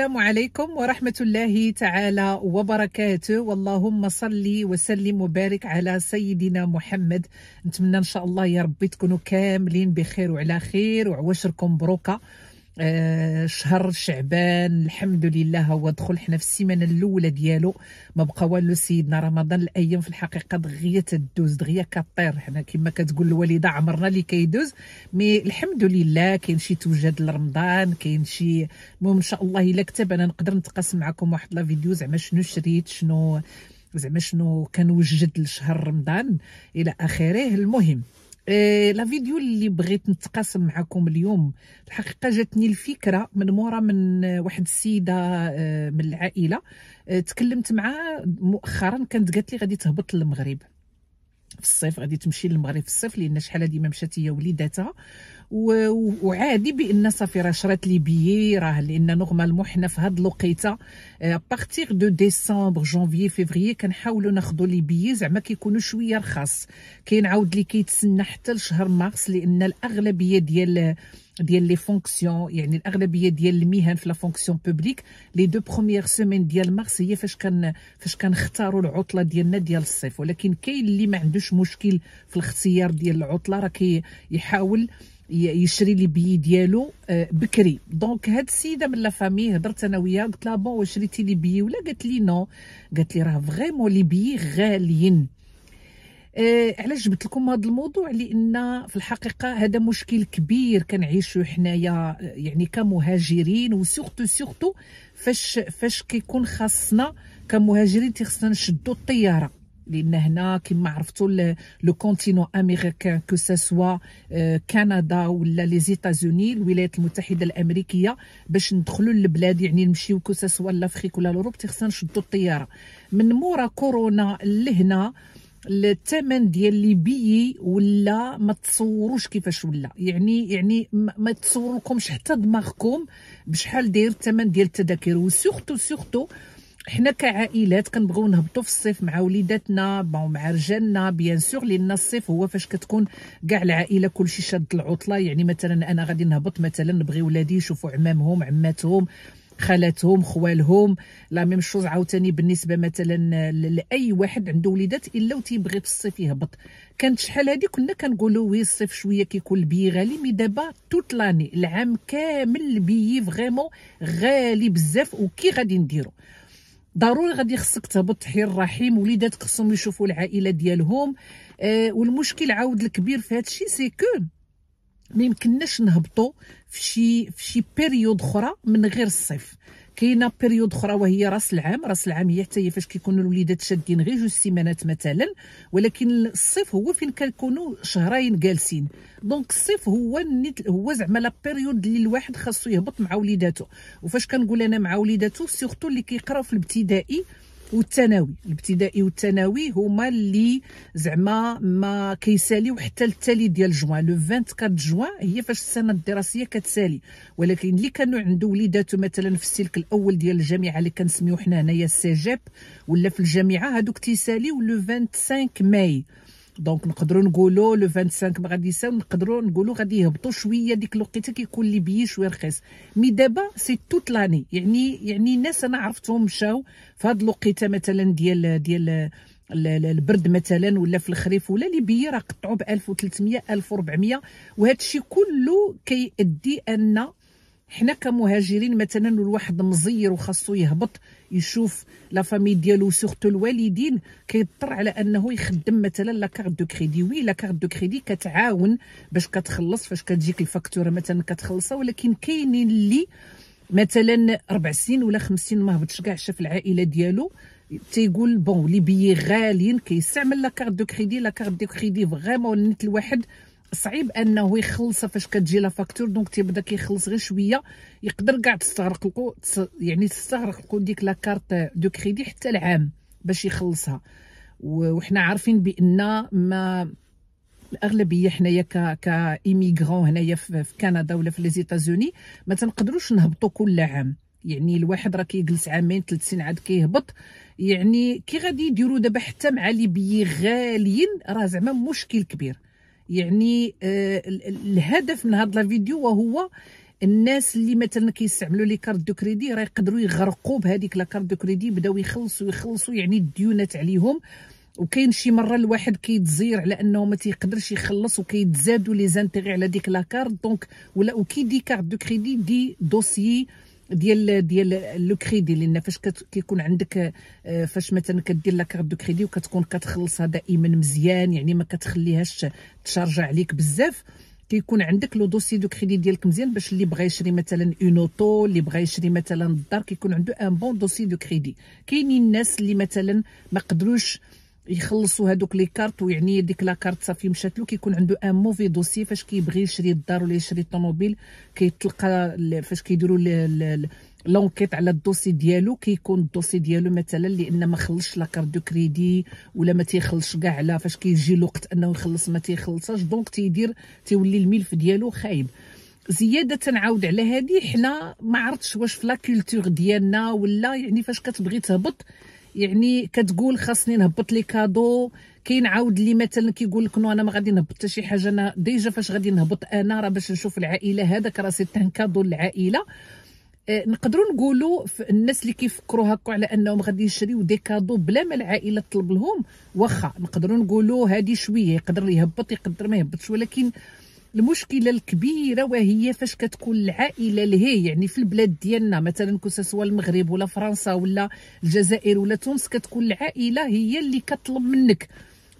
السلام عليكم ورحمة الله تعالى وبركاته واللهم صل وسلم وبارك على سيدنا محمد نتمنى إن شاء الله يا ربي تكونوا كاملين بخير وعلى خير وعواشركم بروكة آه، شهر شعبان الحمد لله هو دخل حنا في السيمانه الاولى ديالو ما بقى والو سيدنا رمضان الايام في الحقيقه دغيا تدوز دغيا كطير حنا كما كتقول الوالده عمرنا اللي كيدوز مي الحمد لله كاين شي توجد لرمضان كاين شي المهم ان شاء الله الا كتب انا نقدر نتقاسم معكم واحد لا فيديو زعما شنو شريت شنو زعما شنو كنوجد لشهر رمضان الى اخره المهم آه، لا فيديو اللي بغيت نتقاسم معكم اليوم الحقيقه جاتني الفكره من مورا من واحد السيده آه، من العائله آه، تكلمت معها مؤخرا كانت قالت لي غادي تهبط للمغرب في الصيف غادي تمشي للمغرب في الصيف لان شحال هذه ما مشات هي وليداتها وعادي بان صافي راه شرات لي بيي راه لان نورمالمون حنا في هاد الوقيته بارتيغ دو ديسمبر جونفي فيفري كنحاولوا ناخذوا لي بيي زعما كيكونوا شويه رخاص كاين عاود اللي كيتسنى حتى لشهر مارس لان الاغلبيه ديال ديال لي فونكسيون يعني الاغلبيه ديال المهن في لا فونكسيون بوبليك لي دو بروميير سيمين ديال مارس هي فاش كان فاش كنختاروا العطله ديالنا ديال الصيف ولكن كاين اللي ما عندوش مشكل في الاختيار ديال العطله راه كيحاول كي يشري لي بيي ديالو آه، بكري دونك هاد السيده من لا فامي هضرت انا وياها قلت لها بون شريتي لي بيي ولا قالت لي نو قالت لي راه فريمون لي بيي غاليين آه علاش جبت لكم هذا الموضوع لان في الحقيقه هذا مشكل كبير كنعيشوا حنايا آه، يعني كمهاجرين وسورتو سورتو فاش فاش كيكون خاصنا كمهاجرين تيخصنا نشدو الطياره لان هنا كما عرفتوا لو كونتينون امريكان كو سوا كندا ولا لي زيتازوني الولايات المتحده الامريكيه باش ندخلوا للبلاد يعني نمشيو كو سوا لافريك ولا لوروب تيخصنا نشدوا الطياره من مورا كورونا لهنا الثمن ديال لي بي ولا ما تصوروش كيفاش ولا يعني يعني ما تصورلكمش حتى دماغكم بشحال داير الثمن ديال التذاكر وسورتو سورتو حنا كعائلات كنبغيو نهبطوا في الصيف مع وليداتنا بون مع رجالنا بيان سور لان الصيف هو فاش كتكون كاع العائله كلشي شاد العطله يعني مثلا انا غادي نهبط مثلا نبغي ولادي يشوفوا عمامهم عماتهم خالاتهم خوالهم لا ميم شوز عاوتاني بالنسبه مثلا لاي واحد عنده وليدات الا وتيبغي في الصيف يهبط كانت شحال هادي كنا كنقولوا وي الصيف شويه كيكون البي غالي مي دابا توت لاني العام كامل البي فريمون غالي بزاف وكي غادي نديرو ضروري غادي خصك تهبط حي الرحيم وليدات خصهم يشوفوا العائله ديالهم آه والمشكل عاود الكبير في هذا الشيء سي كو ما يمكنناش نهبطوا في شي في شي بيريود اخرى من غير الصيف كاينه بيريود اخرى وهي راس العام راس العام هي حتى هي فاش كيكونوا الوليدات شادين غير جوج سيمانات مثلا ولكن الصيف هو فين كنكونوا شهرين جالسين دونك الصيف هو نيت هو زعما لا بيريود اللي الواحد خاصو يهبط مع وليداتو وفاش كنقول انا مع وليداتو سورتو اللي كيقراو في الابتدائي والثانوي الابتدائي والثانوي هما اللي زعما ما كيساليو حتى التالي ديال جوان لو 24 جوان هي فاش السنه الدراسيه كتسالي ولكن اللي كانوا عنده وليداتو مثلا في السلك الاول ديال الجامعه اللي كنسميو حنا هنايا السجب ولا في الجامعه هادوك تيساليو لو 25 ماي دونك نقدروا نقولوا لو 25 ما غادي يساو نقدروا نقولوا غادي يهبطوا شويه ديك الوقيته كيكون لي بيي شويه رخيص مي دابا سي توت لاني يعني يعني الناس انا عرفتهم مشاو في هاد الوقيته مثلا ديال ديال البرد مثلا ولا في الخريف ولا لي بيه راه قطعوا ب 1300 1400 وهذا الشيء كله كيؤدي ان حنا كمهاجرين مثلا الواحد مزير وخاصو يهبط يشوف لا فامي ديالو سورتو الوالدين كيضطر على انه يخدم مثلا لا كارت دو كريدي وي لا كارت دو كريدي كتعاون باش كتخلص فاش كتجيك الفاكتوره مثلا كتخلصها ولكن كاينين اللي مثلا ربع سنين ولا خمس سنين ما هبطش كاع شاف العائله ديالو تيقول بون لي بيي غاليين كيستعمل لا كارت دو كريدي لا كارت دو كريدي فغيمون نت الواحد صعيب انه يخلصها فاش كتجي لا فاكتور دونك تيبدا كيخلص غير شويه يقدر كاع تستغرق يعني تستغرق ديك لا كارت دو كريدي حتى العام باش يخلصها وحنا عارفين بان ما الاغلبيه حنايا ك كايميغرون هنايا في كندا ولا في ليزيتازوني ما تنقدروش نهبطوا كل عام يعني الواحد راه كيجلس عامين ثلاث سنين عاد كيهبط يعني كي غادي يديروا دابا حتى مع ليبيي غاليين راه زعما مشكل كبير يعني آه، الهدف من هذا الفيديو وهو الناس اللي مثلا كيستعملوا لي كارت دو كريدي راه يقدروا يغرقوا بهذيك لا كارت دو كريدي بداو يخلصوا يخلصوا يعني الديونات عليهم وكاين شي مره الواحد كيتزير على انه ما تيقدرش يخلص وكيتزادوا لي زانتيغي على ديك لا كارت دونك ولا وكي دي كارت دو كريدي دي دوسيي ديال ديال لو كريدي لان فاش كيكون عندك آه، فاش مثلا كدير لا كارت دو كريدي وكتكون كتخلصها دائما مزيان يعني ما كتخليهاش تشارجا عليك بزاف كيكون عندك لو دوسي دو كريدي ديالك مزيان باش اللي بغى يشري مثلا اون اوتو اللي بغى يشري مثلا الدار كيكون عنده ان بون دوسي دو كريدي كاينين الناس اللي مثلا ما قدروش يخلصوا هذوك لي كارت ويعني ديك لا كارت صافي مشات له كيكون عنده ان موفي دوسي فاش كيبغي يشري الدار ولا يشري الطوموبيل كيتلقى فاش كيديروا لونكيت على الدوسي ديالو كيكون الدوسي ديالو مثلا لان ما خلصش لا كارت دو كريدي ولا ما تيخلصش كاع على فاش كيجي الوقت انه يخلص ما تيخلصاش دونك تيدير تيولي الملف ديالو خايب زياده نعاود على هذه حنا ما عرفتش واش في لا ديالنا ولا يعني فاش كتبغي تهبط يعني كتقول خاصني نهبط لي كادو كاين عاود لي مثلا كيقول لك نو انا ما غادي نهبط حتى شي حاجه انا ديجا فاش غادي نهبط انا راه باش نشوف العائله هذاك راه سي كادو للعائله آه، نقدروا نقولوا الناس اللي كيفكروا هكا على انهم غادي يشريو دي كادو بلا ما العائله تطلب لهم واخا نقدروا نقولوا هذه شويه يقدر يهبط يقدر ما يهبطش ولكن آه المشكله الكبيره وهي فاش كتكون العائله لهي يعني في البلاد ديالنا مثلا كنت سواء المغرب ولا فرنسا ولا الجزائر ولا تونس كتكون العائله هي اللي كتطلب منك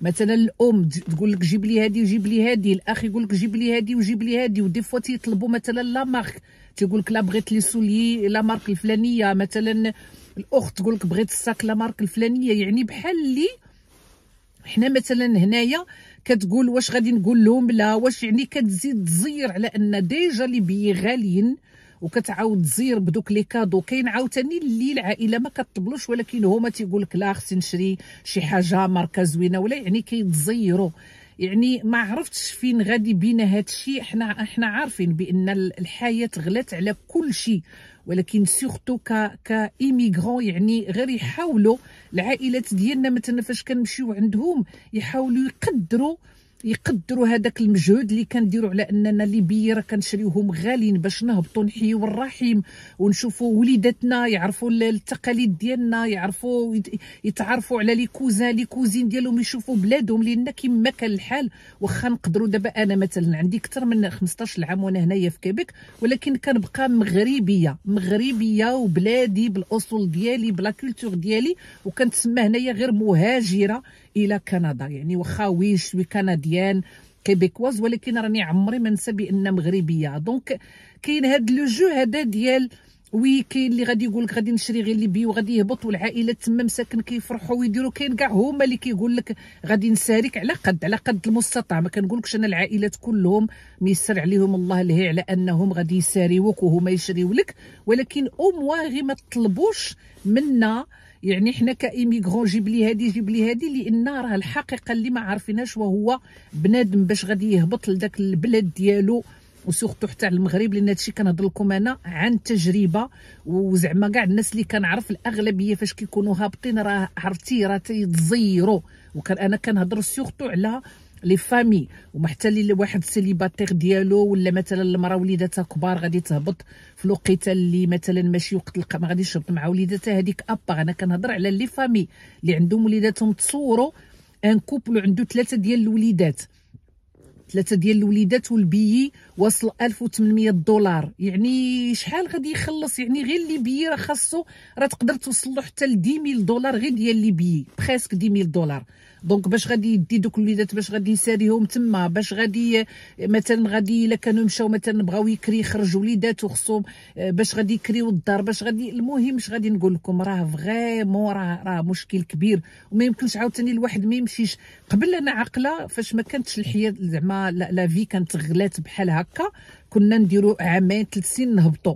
مثلا الام تقول لك جيب لي هذه وجيب لي هذه الاخ يقول لك جيب لي هذه وجيب لي هذه ودي فوا تيطلبوا مثلا لا مارك تيقول لك لا بغيت لي سولي لا مارك الفلانيه مثلا الاخت تقول لك بغيت الساك لا مارك الفلانيه يعني بحال اللي حنا مثلا هنايا كتقول واش غادي نقول لهم لا واش يعني كتزيد تزير على ان ديجا ليبيي غاليين وكتعاود تزير بدوك لي كادو كاين عاوتاني اللي العائله ما كتطبلوش ولكن هما تيقول لك لا خصني نشري شي حاجه ماركه زوينه ولا يعني كيتزيروا يعني ما عرفتش فين غادي بينا هذا الشيء حنا حنا عارفين بان الحياه غلات على كل شيء ولكن سورتو ك كايميغرون يعني غير يحاولوا العائلات ديالنا مثلا فاش كنمشيو عندهم يحاولوا يقدروا يقدروا هذاك المجهود اللي كنديروا على اننا ليبي راه كنشريوهم غاليين باش نهبطوا نحيوا الرحيم ونشوفوا وليداتنا يعرفوا التقاليد ديالنا يعرفوا يتعرفوا على لي كوزان لي كوزين ديالهم يشوفوا بلادهم لان كما كان الحال واخا نقدروا دابا انا مثلا عندي اكثر من 15 عام وانا هنايا في كيبيك ولكن كنبقى مغربيه مغربيه وبلادي بالاصول ديالي بلا كولتور ديالي وكنتسمى هنايا غير مهاجره الى كندا يعني واخا ويشوي كنديان كيبيكواز ولكن راني عمري ما ننسى بان مغربيه دونك كاين هاد لو جو هذا ديال وي كاين اللي غادي يقول لك غادي نشري غير ليبي وغادي يهبط والعائله تما مساكن كيفرحوا ويديروا كاين كاع هما اللي كيقول لك غادي نساريك على قد على قد المستطاع ما كنقولكش انا العائلات كلهم ميسر عليهم الله الهي على انهم غادي يساريوك وهما يشريو لك ولكن او موا غير ما تطلبوش منا يعني حنا كايميغرون جيب لي هادي جيب لي هادي لان راه الحقيقه اللي ما عارفيناش وهو بنادم باش غادي يهبط لذاك البلاد ديالو وسورتو حتى على المغرب لان هادشي كنهضر لكم انا عن تجربه وزعما كاع الناس اللي كنعرف الاغلبيه فاش كيكونوا هابطين راه عرفتي راه تيتزيرو وكان انا كنهضر سورتو على لي فامي ومحتى اللي واحد السيليباتير ديالو ولا مثلا المراه وليداتها كبار غادي تهبط في الوقيته اللي مثلا ماشي وقت ما غاديش تهبط مع وليداتها هذيك ابا انا كنهضر على لي فامي اللي عندهم وليداتهم تصوروا ان كوبل عنده ثلاثه ديال الوليدات ثلاثه ديال الوليدات والبيي وصل 1800 دولار يعني شحال غادي يخلص يعني غير اللي بيي راه خاصو راه تقدر توصل له حتى ل 10000 دولار غير ديال اللي بيي بريسك 10000 دولار دونك باش غادي يدي دوك الوليدات باش غادي يساريهم تما باش غادي مثلا غادي الا كانوا مشاو مثلا بغاو يكري يخرج وليداتو خصهم باش غادي يكريو الدار باش غادي المهم اش غادي نقول لكم راه فريمون راه راه مشكل كبير وما يمكنش عاوتاني الواحد ما يمشيش قبل انا عاقله فاش ما كانتش الحياه زعما لا في كانت غلات بحال هكا كنا نديرو عامين ثلاث سنين نهبطوا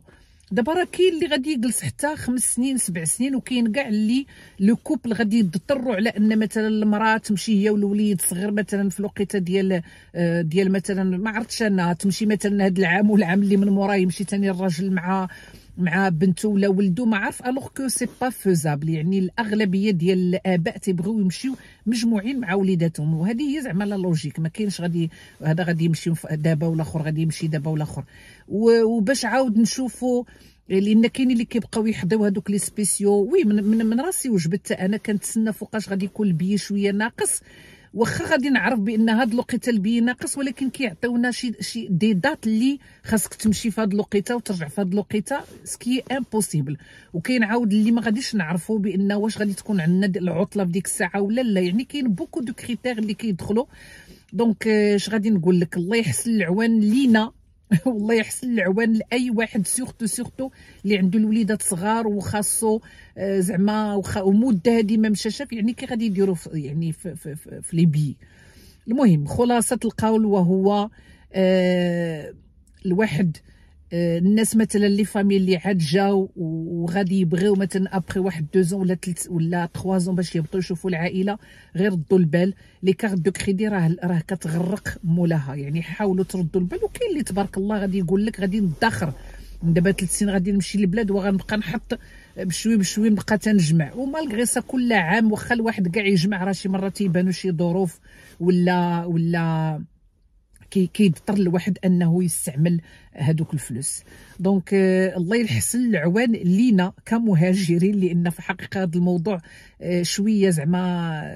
دابا راه كاين اللي غادي يجلس حتى خمس سنين سبع سنين وكاين كاع اللي لو كوبل غادي يضطروا على ان مثلا المراه تمشي هي والوليد صغير مثلا في الوقيته ديال آه، ديال مثلا ما عرفتش انا تمشي مثلا هذا العام والعام اللي من مورا يمشي ثاني الراجل مع مع بنته ولا ولده ما عارف الوغ كو سي با فوزابل يعني الاغلبيه ديال الاباء تيبغيو يمشيو مجموعين مع وليداتهم وهذه هي زعما لا لوجيك ما كاينش غادي هذا غادي يمشي دابا ولا اخر غادي يمشي دابا ولا اخر وباش عاود نشوفوا لان كاين اللي كيبقاو يحضيو هذوك لي سبيسيو وي من, من, من راسي وجبت انا كنتسنى فوقاش غادي يكون البي شويه ناقص واخا غادي نعرف بان هاد الوقيته البي ناقص ولكن كيعطيونا شي شي دي دات اللي خاصك تمشي في هاد الوقيته وترجع في هاد الوقيته سكي امبوسيبل وكاين عاود اللي ما غاديش نعرفوا بان واش غادي تكون عندنا العطله في ديك الساعه ولا لا يعني كاين بوكو دو كريتير اللي كيدخلوا دونك آه، اش غادي نقول لك الله يحسن العوان لينا والله يحسن العوان لاي واحد سورتو سورتو اللي عنده الوليدات صغار وخاصو آه، زعما ومده هذه ما مشاش يعني كي غادي يديروا يعني في, في, في, في لي بي المهم خلاصه القول وهو آه الواحد آه، الناس مثلا لي فامي اللي عاد جاو وغادي يبغيو مثلا ابخي واحد دو زون ولا تلت ولا تخوا زون باش يهبطوا يشوفوا العائله غير ردوا البال لي كارت دو كريدي راه راه كتغرق مولاها يعني حاولوا تردوا البال وكاين اللي تبارك الله غادي يقول لك غادي ندخر دابا ثلاث سنين غادي نمشي للبلاد وغنبقى نحط بشوي بشوي نبقى تنجمع ومالغري سا كل عام واخا الواحد كاع يجمع راه شي مره تيبانو شي ظروف ولا ولا كيضطر الواحد انه يستعمل هذوك الفلوس دونك آه، الله يحسن العوان لينا كمهاجرين لان في حقيقه هذا الموضوع آه، شويه زعما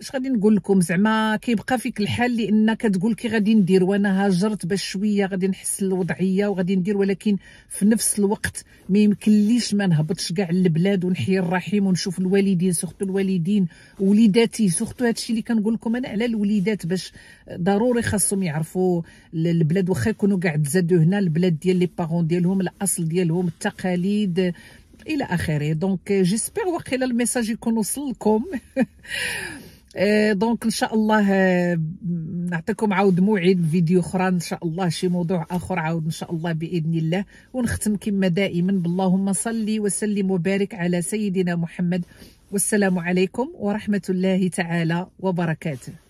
اش غادي نقول لكم زعما كيبقى فيك الحال لان كتقول كي غادي ندير وانا هاجرت باش شويه غادي نحس الوضعيه وغادي ندير ولكن في نفس الوقت ما يمكنليش ما نهبطش كاع للبلاد ونحيي الرحيم ونشوف الوالدين سورتو الوالدين وليداتي سورتو هادشي اللي كنقول لكم انا على الوليدات باش ضروري خاصهم يعرفوا البلاد واخا يكونوا كاع تزادوا هنا البلاد ديال لي بارون ديالهم الاصل ديالهم التقاليد الى اخره دونك جيسبيغ وقيلا الميساج يكون وصل لكم دونك ان شاء الله نعطيكم عاود موعد فيديو اخرى ان شاء الله شي موضوع اخر عاود ان شاء الله باذن الله ونختم كما دائما باللهم صلي وسلم وبارك على سيدنا محمد والسلام عليكم ورحمه الله تعالى وبركاته